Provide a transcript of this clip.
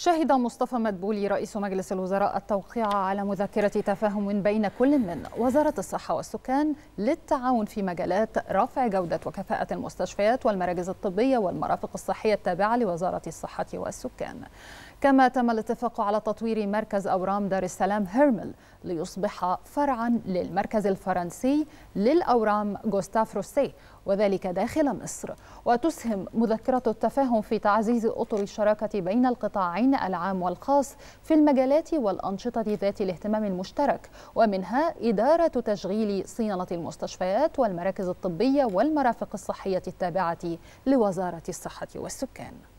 شهد مصطفى مدبولي رئيس مجلس الوزراء التوقيع على مذكرة تفاهم بين كل من وزارة الصحة والسكان للتعاون في مجالات رفع جودة وكفاءة المستشفيات والمراكز الطبية والمرافق الصحية التابعة لوزارة الصحة والسكان كما تم الاتفاق على تطوير مركز أورام دار السلام هيرمل ليصبح فرعا للمركز الفرنسي للأورام جوستاف روسي وذلك داخل مصر وتسهم مذكرة التفاهم في تعزيز أطر الشراكة بين القطاعين المستمعين العام والخاص في المجالات والأنشطة ذات الاهتمام المشترك ومنها إدارة تشغيل صيانة المستشفيات والمراكز الطبية والمرافق الصحية التابعة لوزارة الصحة والسكان